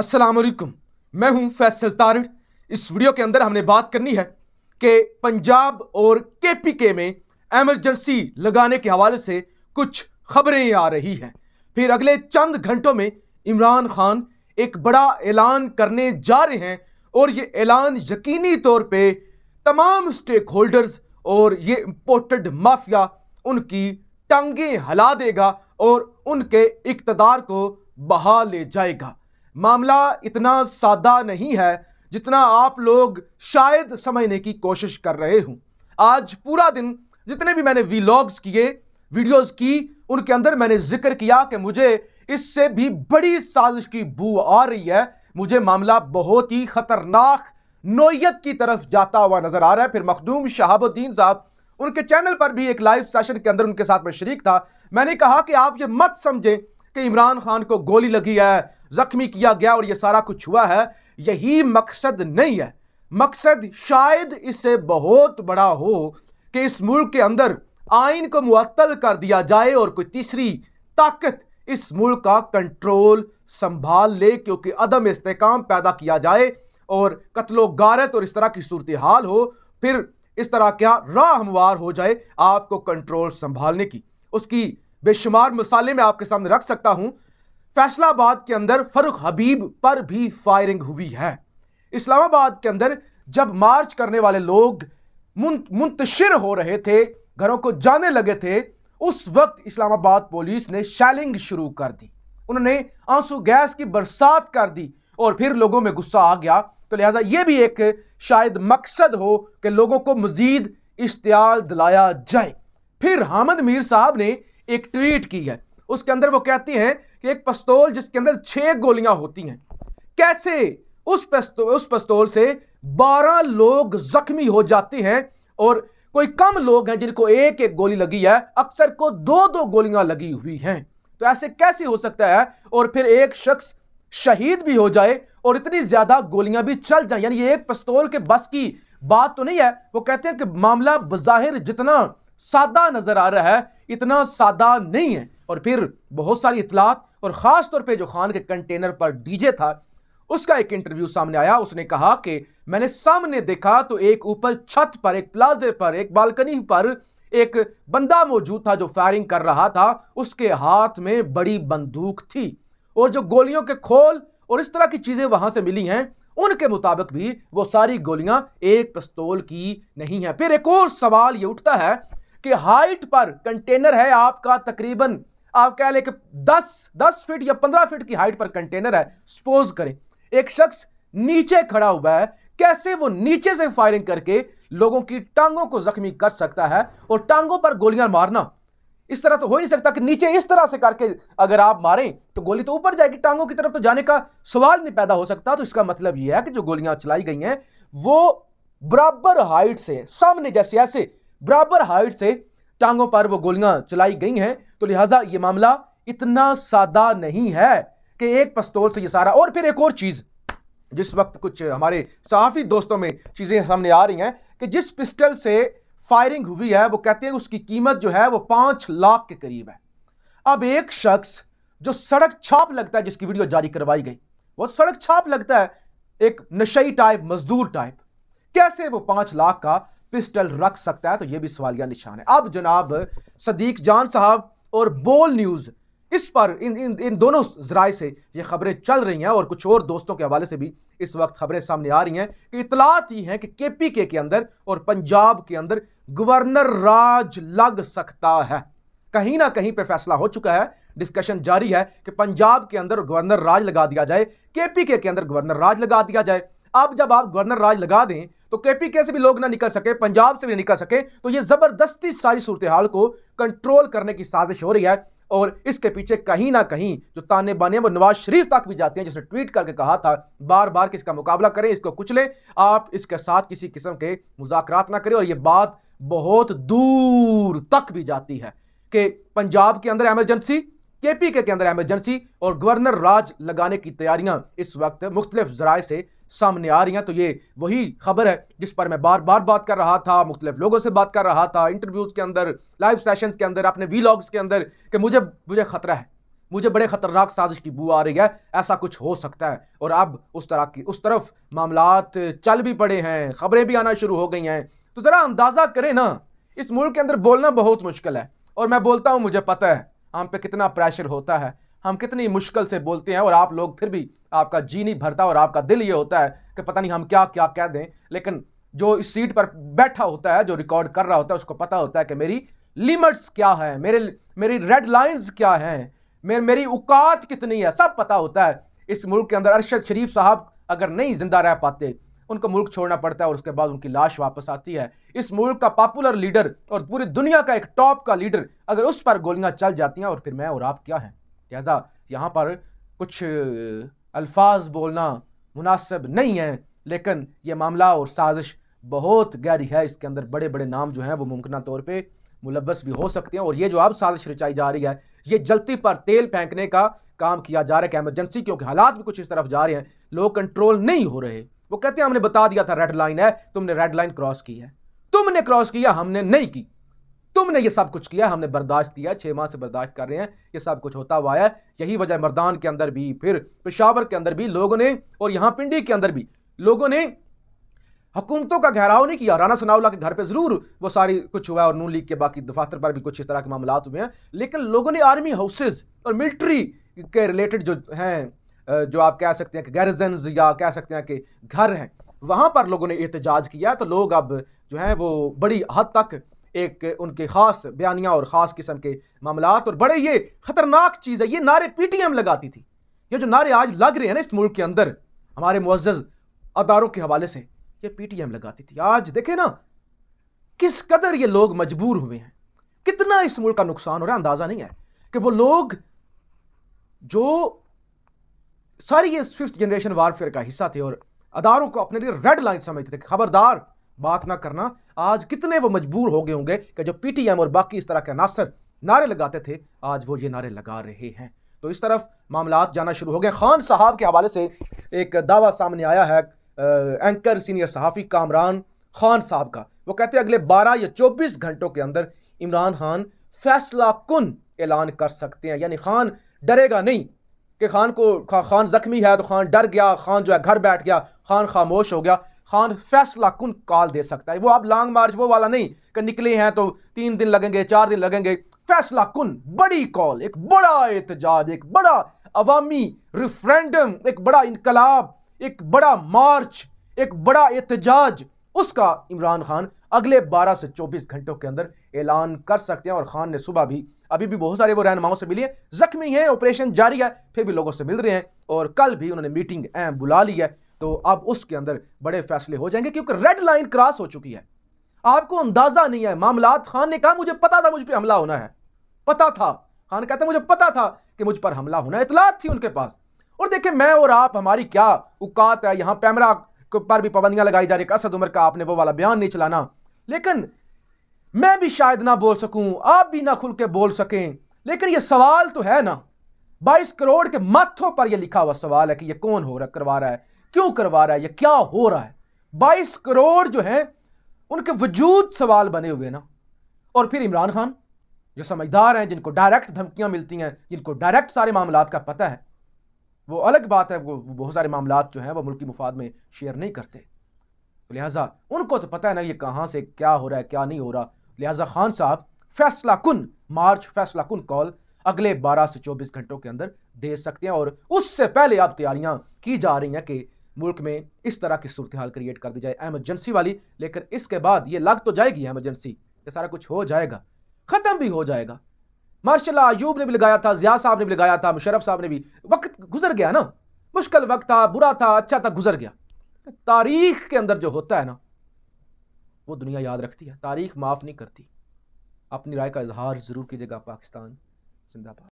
अस्सलाम वालेकुम मैं हूं फैसल तारिड इस वीडियो के अंदर हमने बात करनी है कि पंजाब और केपीके में एमरजेंसी लगाने के हवाले से कुछ खबरें आ रही हैं फिर अगले चंद घंटों में इमरान खान एक बड़ा ऐलान करने जा रहे हैं और ये ऐलान यकीनी तौर पे तमाम स्टेक होल्डर्स और ये इम्पोर्टेड माफिया उनकी टांगें हिला देगा और उनके इकतदार को बहा ले जाएगा मामला इतना सादा नहीं है जितना आप लोग शायद समझने की कोशिश कर रहे हूं आज पूरा दिन जितने भी मैंने वीलॉग्स किए वीडियोस की उनके अंदर मैंने जिक्र किया कि मुझे इससे भी बड़ी साजिश की बू आ रही है मुझे मामला बहुत ही खतरनाक नोयत की तरफ जाता हुआ नजर आ रहा है फिर मखदूम शहाबुद्दीन साहब उनके चैनल पर भी एक लाइव सेशन के अंदर उनके साथ में शरीक था मैंने कहा कि आप ये मत समझें कि इमरान खान को गोली लगी है जख्मी किया गया और यह सारा कुछ हुआ है यही मकसद नहीं है मकसद शायद इससे बहुत बड़ा हो कि इस मुल्क के अंदर आइन को मुअत्तल कर दिया जाए और कोई तीसरी ताकत इस मुल्क का कंट्रोल संभाल ले क्योंकि अदम इस्तेकाम पैदा किया जाए और कत्लो गारत और इस तरह की सूरत हाल हो फिर इस तरह क्या राह हमवार हो जाए आपको कंट्रोल संभालने की उसकी बेशुमार मिसालें मैं आपके सामने रख सकता हूं फैसलाबाद के अंदर फरुख हबीब पर भी फायरिंग हुई है इस्लामाबाद के अंदर जब मार्च करने वाले लोग मुंतशिर हो रहे थे घरों को जाने लगे थे उस वक्त इस्लामाबाद पुलिस ने शैलिंग शुरू कर दी उन्होंने आंसू गैस की बरसात कर दी और फिर लोगों में गुस्सा आ गया तो लिहाजा ये भी एक शायद मकसद हो कि लोगों को मजीद इश्तियाल दिलाया जाए फिर हामद मीर साहब ने एक ट्वीट की है उसके अंदर वो कहती हैं कि एक पस्तौल जिसके अंदर छह गोलियां होती हैं कैसे उस पस्तो उस पस्तौल से बारह लोग जख्मी हो जाते हैं और कोई कम लोग हैं जिनको एक एक गोली लगी है अक्सर को दो दो गोलियां लगी हुई हैं तो ऐसे कैसे हो सकता है और फिर एक शख्स शहीद भी हो जाए और इतनी ज्यादा गोलियां भी चल जाए यानी ये एक पस्तौल के बस की बात तो नहीं है वो कहते हैं कि मामला बज़ाहिर जितना सादा नजर आ रहा है इतना सादा नहीं है और फिर बहुत सारी इतलात और ख़ास तौर पे जो खान के कंटेनर पर डीजे था उसका एक इंटरव्यू सामने आया उसने कहा कि मैंने सामने देखा तो एक ऊपर छत पर एक प्लाजे पर एक बालकनी पर एक बंदा मौजूद था जो फायरिंग कर रहा था उसके हाथ में बड़ी बंदूक थी और जो गोलियों के खोल और इस तरह की चीज़ें वहां से मिली हैं उनके मुताबिक भी वो सारी गोलियां एक पिस्तौल की नहीं है फिर एक और सवाल ये उठता है कि हाइट पर कंटेनर है आपका तकरीबन आप कह लें कि 10 10 फीट या 15 फीट की हाइट पर कंटेनर है सपोज करें एक शख्स नीचे खड़ा हुआ है कैसे वो नीचे से फायरिंग करके लोगों की टांगों को जख्मी कर सकता है और टांगों पर गोलियां मारना इस तरह तो हो ही नहीं सकता कि नीचे इस तरह से करके अगर आप मारें तो गोली तो ऊपर जाएगी टांगों की तरफ तो जाने का सवाल नहीं पैदा हो सकता तो इसका मतलब यह है कि जो गोलियां चलाई गई हैं वो बराबर हाइट से सामने जैसे ऐसे बराबर हाइट से टांगों पर वो गोलियां चलाई गई हैं तो लिहाजा ये मामला इतना सादा नहीं है कि एक पस्तौल से ये सारा और फिर एक और चीज़ जिस वक्त कुछ हमारे सहाफ़ी दोस्तों में चीज़ें सामने आ रही हैं कि जिस पिस्टल से फायरिंग हुई है वो कहते हैं उसकी कीमत जो है वो पाँच लाख के करीब है अब एक शख्स जो सड़क छाप लगता है जिसकी वीडियो जारी करवाई गई वो सड़क छाप लगता है एक नशई टाइप मजदूर टाइप कैसे वो पाँच लाख का पिस्टल रख सकता है तो यह भी सवालिया निशान है अब जनाब सदीक जान साहब और बोल न्यूज़ इस पर इन इन इन दोनों जराए से ये खबरें चल रही हैं और कुछ और दोस्तों के हवाले से भी इस वक्त खबरें सामने आ रही हैं कि इतलात ही हैं कि के पी के, के अंदर और पंजाब के अंदर गवर्नर राज लग सकता है कहीं ना कहीं पे फैसला हो चुका है डिस्कशन जारी है कि पंजाब के अंदर गवर्नर राज लगा दिया जाए के पी के, के अंदर गवर्नर राज लगा दिया जाए अब जब आप गवर्नर राज लगा दें तो केपीके से भी लोग ना निकल सके पंजाब से भी निकल सके तो ये जबरदस्ती सारी सूरत हाल को कंट्रोल करने की साजिश हो रही है और इसके पीछे कहीं ना कहीं जो ताने बाने वो नवाज शरीफ तक भी जाते हैं जिसने ट्वीट करके कहा था बार बार कि इसका मुकाबला करें इसको कुचलें आप इसके साथ किसी किस्म के मुजाकरात ना करें और ये बात बहुत दूर तक भी जाती है कि पंजाब के अंदर एमरजेंसी केपीके के अंदर एमरजेंसी और गवर्नर राज लगाने की तैयारियां इस वक्त मुख्तलिफ जराए से सामने आ रही हैं तो ये वही खबर है जिस पर मैं बार बार बात कर रहा था मुख्तलिफ लोगों से बात कर रहा था इंटरव्यूज़ के अंदर लाइव सेशंस के अंदर अपने वीलॉग्स के अंदर कि मुझे मुझे खतरा है मुझे बड़े ख़तरनाक साजिश की बू आ रही है ऐसा कुछ हो सकता है और अब उस तरह की उस तरफ मामला चल भी पड़े हैं खबरें भी आना शुरू हो गई हैं तो ज़रा अंदाज़ा करें ना इस मुल्क के अंदर बोलना बहुत मुश्किल है और मैं बोलता हूँ मुझे पता है हम पे कितना प्रेशर होता है हम कितनी मुश्किल से बोलते हैं और आप लोग फिर भी आपका जी नहीं भरता और आपका दिल ये होता है कि पता नहीं हम क्या क्या कह दें लेकिन जो इस सीट पर बैठा होता है जो रिकॉर्ड कर रहा होता है उसको पता होता है कि मेरी लिमिट्स क्या है मेरे मेरी रेड लाइंस क्या हैं मेरे मेरी औकात कितनी है सब पता होता है इस मुल्क के अंदर अरशद शरीफ साहब अगर नहीं ज़िंदा रह पाते उनको मुल्क छोड़ना पड़ता है और उसके बाद उनकी लाश वापस आती है इस मुल्क का पॉपुलर लीडर और पूरी दुनिया का एक टॉप का लीडर अगर उस पर गोलियां चल जाती हैं और फिर मैं और आप क्या हैं लिहाजा यहाँ पर कुछ अल्फाज बोलना मुनासिब नहीं है लेकिन ये मामला और साजिश बहुत गहरी है इसके अंदर बड़े बड़े नाम जो हैं वो मुमकिन तौर पर मुलवस भी हो सकते हैं और ये जो अब साजिश रचाई जा रही है ये जलती पर तेल फेंकने का काम किया जा रहा है कि एमरजेंसी क्योंकि हालात भी कुछ इस तरफ जा रहे हैं लोग कंट्रोल नहीं हो रहे वो कहते हैं हमने बता दिया था रेड लाइन है तुमने रेड लाइन क्रॉस की है तुमने क्रॉस किया हमने नहीं की तुमने ये सब कुछ किया हमने बर्दाश्त किया छः माह से बर्दाश्त कर रहे हैं ये सब कुछ होता हुआ है यही वजह मर्दान के अंदर भी फिर पेशावर के अंदर भी लोगों ने और यहाँ पिंडी के अंदर भी लोगों ने हुकूमतों का गहराव नहीं किया राना सनाउल्ला के घर पे ज़रूर वो सारी कुछ हुआ है और नून लीग के बाकी दफातर पर भी कुछ इस तरह के मामला हुए हैं लेकिन लोगों ने आर्मी हाउसेज और मिलिट्री के रिलेटेड जो हैं जो आप कह सकते हैं कि गैरजन या कह सकते हैं कि घर हैं वहाँ पर लोगों ने एहतजाज किया तो लोग अब जो हैं वो बड़ी हद तक एक उनके ख़ास बयानियाँ और ख़ास किस्म के मामला और बड़े ये ख़तरनाक चीज़ है ये नारे पी टी एम लगाती थी ये जो नारे आज लग रहे हैं ना इस मुल्क के अंदर हमारे मुज्ज़ अदारों के हवाले से ये पी टी एम लगाती थी आज देखे ना किस कदर ये लोग मजबूर हुए हैं कितना इस मुल्क का नुकसान हो रहा है अंदाज़ा नहीं है कि वो लोग जो सारी ये फिफ्थ जनरेशन वारफेयर का हिस्सा थे और अदारों को अपने लिए रेड लाइन समझते थे खबरदार बात ना करना आज कितने वो मजबूर हो गए होंगे कि जो पीटीएम और बाकी इस तरह के अनासर नारे लगाते थे आज वो ये नारे लगा रहे हैं तो इस तरफ मामला जाना शुरू हो गए खान साहब के हवाले से एक दावा सामने आया है एंकर सीनियर सहाफ़ी कामरान खान साहब का वो कहते हैं अगले 12 या 24 घंटों के अंदर इमरान खान फैसला कन ऐलान कर सकते हैं यानी खान डरेगा नहीं कि खान को खा, खान जख्मी है तो खान डर गया खान जो है घर बैठ गया खान खामोश हो गया खान फैसला कन कॉल दे सकता है वो आप लॉन्ग मार्च वो वाला नहीं कि निकले हैं तो तीन दिन लगेंगे चार दिन लगेंगे फैसला कन बड़ी कॉल एक बड़ा एहतजाज एक बड़ा अवामी रिफ्रेंडम एक बड़ा इनकलाब एक बड़ा मार्च एक बड़ा एहतजाज उसका इमरान खान अगले 12 से 24 घंटों के अंदर ऐलान कर सकते हैं और खान ने सुबह भी अभी भी बहुत सारे वो रहनुमाओं से मिले जख्मी हैं ऑपरेशन जारी है फिर भी लोगों से मिल रहे हैं और कल भी उन्होंने मीटिंग अहम बुला ली है तो अब उसके अंदर बड़े फैसले हो जाएंगे क्योंकि रेड लाइन क्रॉस हो चुकी है आपको अंदाजा नहीं है मामला खान ने कहा मुझे पता था मुझ पर हमला होना है पता था खान कहते मुझे पता था कि मुझ पर हमला होना है इतलात थी उनके पास और देखे मैं और आप हमारी क्या औकात है यहां कैमरा पर भी पाबंदियां लगाई जा रही है असद उम्र का आपने वो वाला बयान नहीं चलाना लेकिन मैं भी शायद ना बोल सकूं आप भी ना खुल के बोल सकें लेकिन ये सवाल तो है ना 22 करोड़ के माथों पर ये लिखा हुआ सवाल है कि ये कौन हो रहा करवा रहा है क्यों करवा रहा है या क्या हो रहा है बाईस करोड़ जो है उनके वजूद सवाल बने हुए ना और फिर इमरान खान जो समझदार हैं जिनको डायरेक्ट धमकियां मिलती हैं जिनको डायरेक्ट सारे मामला का पता है वो अलग बात है वो बहुत सारे मामला जो हैं वो मुल्की मुफाद में शेयर नहीं करते तो लिहाजा उनको तो पता है ना ये कहाँ से क्या हो रहा है क्या नहीं हो रहा लिहाजा खान साहब फैसला कुन मार्च फैसला कुन कॉल अगले 12 से 24 घंटों के अंदर दे सकते हैं और उससे पहले आप तैयारियां की जा रही हैं कि मुल्क में इस तरह की सूरत हाल क्रिएट कर दी जाए एमरजेंसी वाली लेकिन इसके बाद ये लग तो जाएगी एमरजेंसी ये सारा कुछ हो जाएगा ख़त्म भी हो जाएगा मार्शाला आयूब ने भी लगाया था जिया साहब ने भी लगाया था मुशरफ साहब ने भी वक्त गुजर गया ना मुश्किल वक्त था बुरा था अच्छा था गुजर गया तारीख के अंदर जो होता है ना वो दुनिया याद रखती है तारीख माफ़ नहीं करती अपनी राय का इजहार ज़रूर कीजिएगा पाकिस्तान जिंदाबाद